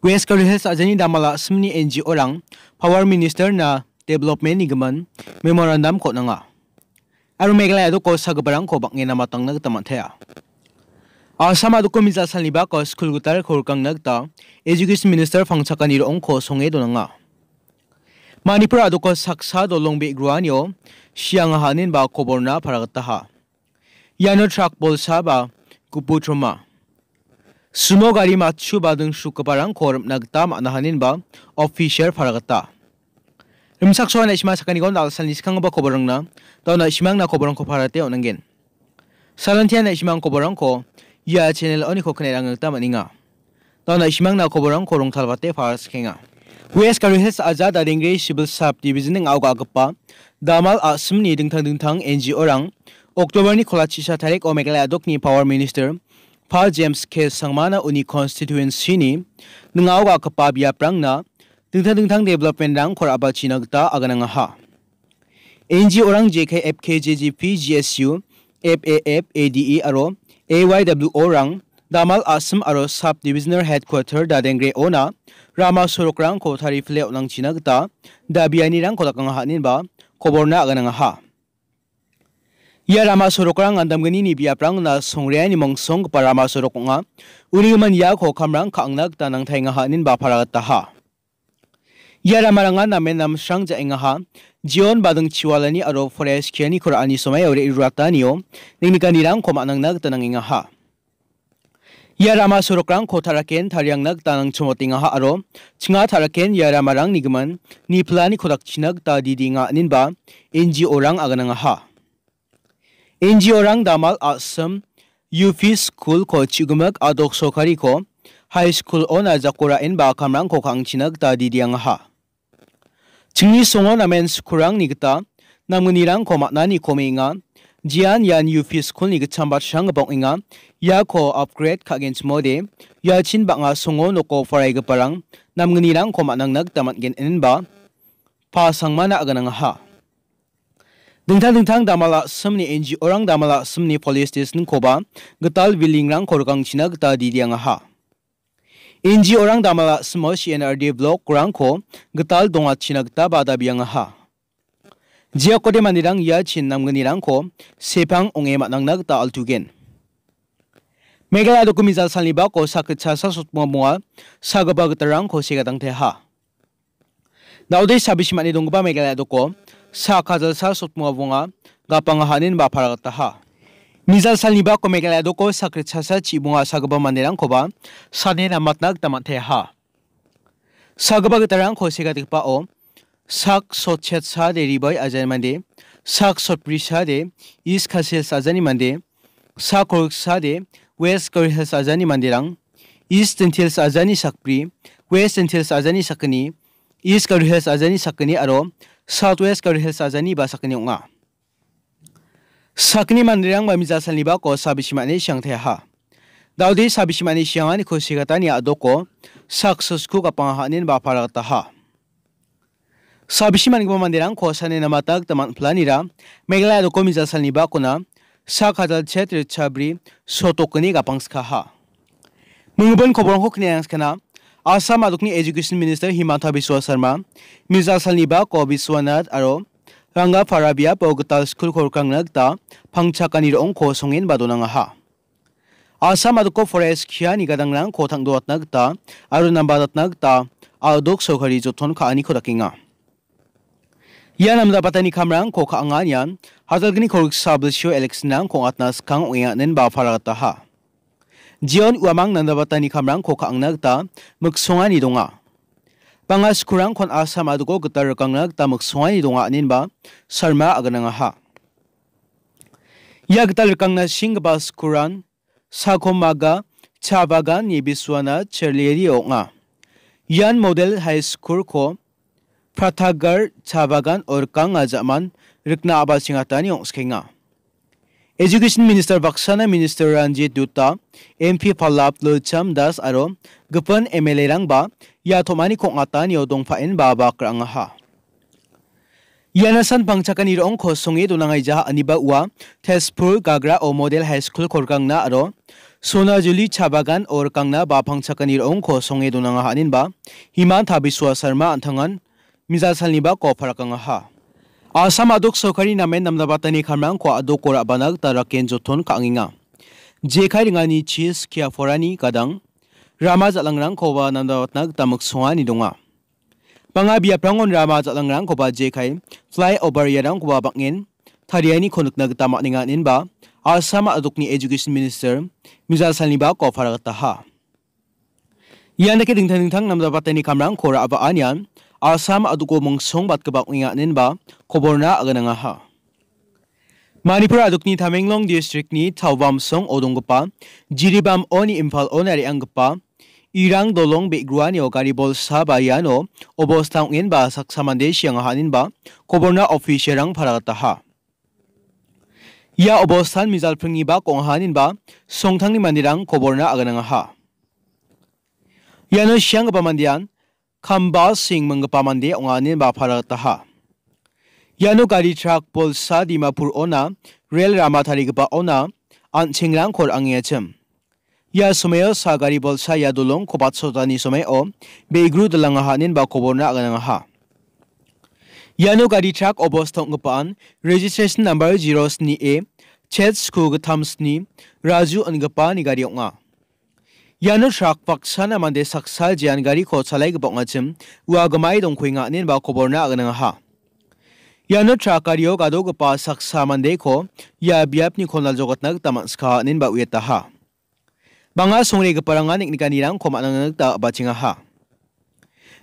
Queen's College sajani damala smni NG orang Power Minister na Development Nigaman Memorandum ko nanga. Aru Meghalaya do ko gabarang ko ngayon na matang nagtamathaya. Ah, Assam adu ko sa liba ko school gutar rukang nagta Education Minister phangchakani ro ko songe do nanga. Manipur adu ko saksa do longbe gruanyo siang hanin ba kobor koborna paragtaha. Yano track bolsa ba kuputroma sumo gari machu badung sukaparang korup nagtam anahanin ba official faragata rimsak soan isma sakani gon dal niskang iskang ba koborang na ta na ismang na koborang ko parate onangen salantian na ismang koborang ko ya channel oni ko kne rang tam aninga ta na ismang na koborang ko rong thalbate faras kenga wes karuhes azad adengre civil sub division ning awga gapa damal asmni dingthang dingthang ngo rang অক্টোবরনি খোলাচিসা তারিখ ও adok ni power minister. Paul James ke sangmana uni constituency ni nungawa kapa bia prangna tengtang tengtang development rang kor abal chinagta agananga ha. NG orang JK FKJGP GSU FAF ADE aro AYWO orang, Damal Asam aro Sub Divisional Headquarter dengre Ona Rama Sorok rang ko thari fle onang chinagta biani rang kolakanga nin ba koborna agananga ha. Ia ya, rama sorok rang andam gani ni biap rang na songre ni mong song pa rama sorok nga uni man ya ko kam rang ka angnak ta nang thai nga ha nin ba phara ta ha Ia ya, rama ranga na men nam shang ja nga ha jion badang ni aro forest kiani khora ani somai ore ni o. ning ni kani rang nang nak ta nang nga ha Ia ya, rama sorok rang ko taraken ken nak ta nang chomoti nga ha aro chinga taraken ia rama rang ni geman. ni pelani kodak chinak ta didi nga nin ba ngo orang aga nga ha NGO rang damal asam UP school ko chigumak adok sokari ko high school on ajakura in ba kamrang ko kangchinak ta didiang ha. Chingni songo namen skurang nigta namunirang ko matnani kome inga jian yan UP school ni gchambat sang bong inga ya ko upgrade kagen mode, ya chin ba nga songo noko farai ga parang namunirang ko matnang nag tamat gen in ba pa sangmana aganang ha. Dengtang dengtang damala semni inji orang damala semni police station koba getal rang korgang china geta didiang aha Enji orang damala semua NRD blok kurang ko getal dongat china geta bada biang aha Jia kode manirang ya chin rang ko sepang onge matang nag ta altugen. Megala dokumisal saliba ko sakit sasa sutmo mua sagaba rang ko segatang teha. Daudai sabishmani dongba megala doko sa kazal sa sotmunga bunga gapang hanin ba paragataha. Mizal salniba komegala doko sakrit sasa chibunga sagaba manderang koba sane namatnag tamate ha. Sagaba gitarang kosega dikpa o sak sotchet sa de ribai ajay mande sak sotpri sa de is kasil sajani mande sak korik sa de west korik sajani manderang is tentil sajani sakpri west tentil sajani sakani East Kari Hills ajani sakni aro South West Kari Hills ajani ba sakni onga. Sakni mandirang ba mijasalni ba ko sabisimani siangthe ha. Daudi sabisimani siangani ko sigatani adoko ka kapang hanin ba paragata ha. Sabisimani ba mandirang ko sane namatak taman planira Meghalaya miza mijasalni ba kona Sakhadal Chetri Chabri Sotokni kapang skha ha. Mengubun koborong ko kini yang skena Assam Adukni Education Minister Himanta Biswa Sharma, Mirza Saliba Kobi Swanat Aro, Ranga Farabia Pogotal School Korkangnag Ta, Pangchakani Rong Kosongin Badunangaha. Assam Aduko Forest Kia Nigadangang Kotang Duat Nagta, Aru Nambadat Nagta, Aduk Sokari Joton Kaani Kodakinga. Yanam Dapatani Kamrang Koka Anganyan, Hazagni Koruk Sabbath Show Alexinang Kongatnas Kang Uyanin Bafarataha. jion uamang nandabatani kamrang ko ta gita miksongani donga. Bangas kurang kon asam adugo gita ta gita miksongani donga aninba sarma aganangaha. Ia ya gita rekangna singgaba skuran sakomaga chabaga nibiswana cherleri onga. Yan model high school ko Prathagar Chabagan or Kang Ajaman Rikna Abasingatani Ongskenga. Education minister বাক্সানা minister Ranjit Dutta M P Pallab Lochan Das আৰু গোপন M L এ ৰাংবা ইয়াথমানি খংআটা নিয় দংফা এন বাবা ক্ৰাঙাহা ইয়ানাসান পাংচাকানি ৰং খচঙে দনাঙাই জাহা আনিবা উৱা তেজপুৰ গাগ্ৰা অ মডেল হাইস্কুল খৰকাংনা আৰু সোনাজুলি চাবাগান অৰ কাংনা বা পাংচাকানি ৰং খচঙে দনাঙাহা আনিনবা হিমান থাবিছোৱা শৰ্মা আন্থাঙান মিজাচালনিবা কফাৰাকাঙাহা आसाम अदुक सोखरी नामेन नमदाबातनी खामरांग को अदुक कोरा बनग तरकेन जोथोन कांगिंगा जेखाइ रिंगानि चीज खियाफोरानि रामा जालांरां खोबा नमदाबातनाग तमक सोआनि दंगा बाङा बियाफ्रांगन रामा जालांरां खोबा जेखाइ फ्लाइ ओभार यारां खोबा बांगेन थारियानि खनुकनाग तामानिंगा निनबा आसाम अदुकनि एजुकेशन मिनिस्टर मिजाल सालनिबा कोफारागताहा यानके दिंथां दिंथां नमदाबातनी खामरांग कोरा अबा Assam aduko mongsong bat kebak ingat ba koborna agan nga ha. Manipur adukni Tamenglong district ni Taubam song odongpa Jiribam oni Imphal onari angpa Irang dolong begruani ogari bolsa bayano obostang inba saksamande siang ba koborna officialang paragata ha. Ya obostan mizalprengi ba konghaninba songtangni mandirang koborna agan ya nga ha. Yano siang ba mandian खम्बा सिंह मंगपा मंदे ओंगाने बाफारा तहा यानो गाड़ी ट्रक पोलसा दिमापुर ओना रेल रामाथारी गपा ओना आनसिंगरांग खोर अंगेचम या समय सा गाड़ी बोलसा या दुलों कोबात सोतानी समय ओ बेग्रु दलंगाहानिन बा कोबोरना अगनंगा यानो गाड़ी ट्रक अबस्था अंगपान रजिस्ट्रेशन नंबर 07 ए छेद स्कूग थामसनी राजू अनगपा निगारी ओंगा Yanu rakpak sana mande saksal jian gari ko salai gebok ngacim ua gemai dong kui nganin ba koborna agenang ha. Yanush rakario gado gepa saksa mande ko ya biap ni konal jogot nag tamak ska nin ba ueta ha. Bangga songre geparangan ik nikanirang koma nang ta bacinga ha.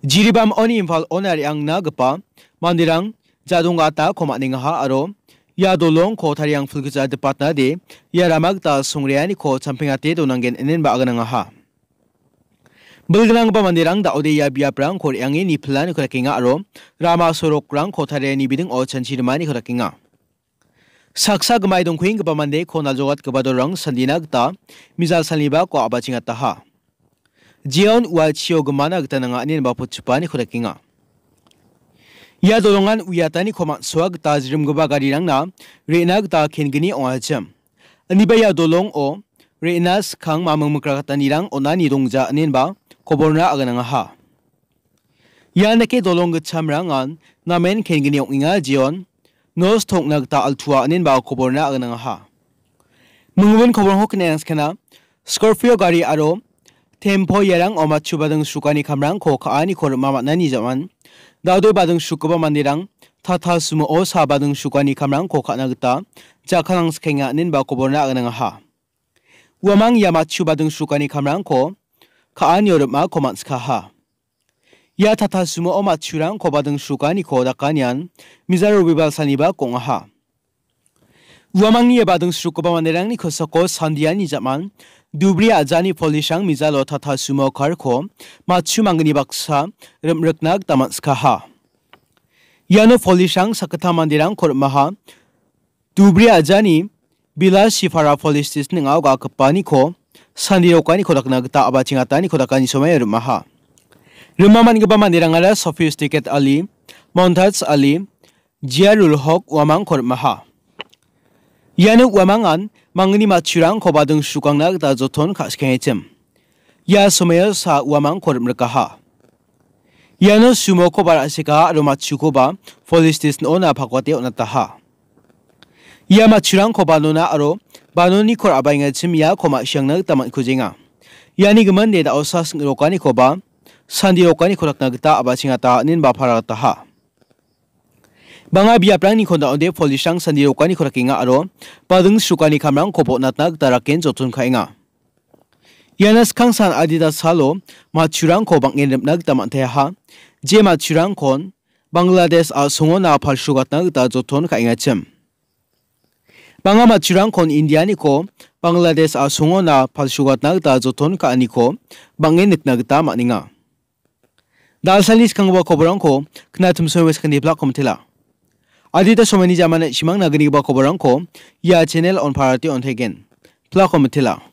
Jiribam oni imphal onar yang na gepa mandirang jadung ata koma ninga ha aro Ya dolong ko tariang fulgiza depat na di, ya ramag ta sungriani ko champingati donanggen enen ba aganang ha. Belgrang pamandirang da ode ya biaprang kor yangi ni plan kurakinga aro, rama sorokrang ko tariani biding o chanchirmani kurakinga. Saksa gemai dong kuing kepamande ko najogat kebadorang sandinag ta, misal saliba ko abachingat ta ha. Jion wa chio gemana kita nanga anin baput chupani kurakinga. ยาดงงานวิยาตานิขมัสวกตาจริมกบาการีนังนาเรนักตาเข็นกินีออาจมอันนี้ไปยาดลงโอเรนัสขังมามงมกรกตันีรังอนานีดงจานินบาขบรนาอักนังฮายาเนกเกดลงกชามรังอันนามมนเข็นกินีองิงาจิออนนอสทงนักตาอัลทัวนินบาขบรนาอักนังฮามึงววนขบรหกเนียงสกนะสกอร์ฟิโอการีอารม์ tempo yerang oma chuba dang sukani kamrang ko ka ani kor mama nani jaman dado badang sukuba mandirang tata sumo o sa badang sukani kamrang ko ka nagta jakanang skenga nin ba ko borna agnang ha wamang yama chuba dang sukani kamrang ko ka ani or ma ko mans ka ha ya tata sumo o ma churang ko badang sukani ko da kanyan mizaro bibal saniba kong ha wamang ni badang sukuba mandirang ni ko sako sandiani jaman दुब्रि आजानि फलिसां मिजालो थाथा सुमो खारखो मात्सु बक्सा रमरकनाग तमस्काहा यानो फलिसां सकथा मंदिरां खरमाहा दुब्रि आजानि बिला सिफारा फलिस तिसनिङाव गाकपानि खो सान्दिरोकानि खदाकनागता अबाथिङातानि खदाकानि समय रुमाहा रुमामानिगबा मंदिराङारा सफिस्टिकेट अली मोंथाज अली जियारुल हक वामां खरमाहा यानो वामाङान mangni machirang khobadung shukangnak da jothon khaskhechem ya somaya sa uamang kormra kaha yano sumo khobar asika aroma chukoba police station ona phakwate ona taha ya machirang khobanona aro banoni khor abainga chimya khoma shangnak taman khujenga yani gman ne da osas rokani khoba sandi rokani khorakna gita abachinga ta nin ba phara taha Banga bia prang ni khonda ode polishang sandiro kani khorakinga aro padung shukani khamrang khopo natnak taraken jotun khainga. Yanas kangsan adidas halo machurang ko bangin remnak tamante ha je machurang kon Bangladesh a songo na phal shugatnak ta joton khainga chem. Banga machurang kon India ni ko Bangladesh a songo na phal shugatnak ta joton ka ani ko bangin niknak ta maninga. Dalsalis kangwa kobrang ko knatum somes kanibla komtela. Adita somani jamane simang nagani ba koborang ko ya channel on parati on thegen. Plako mitila.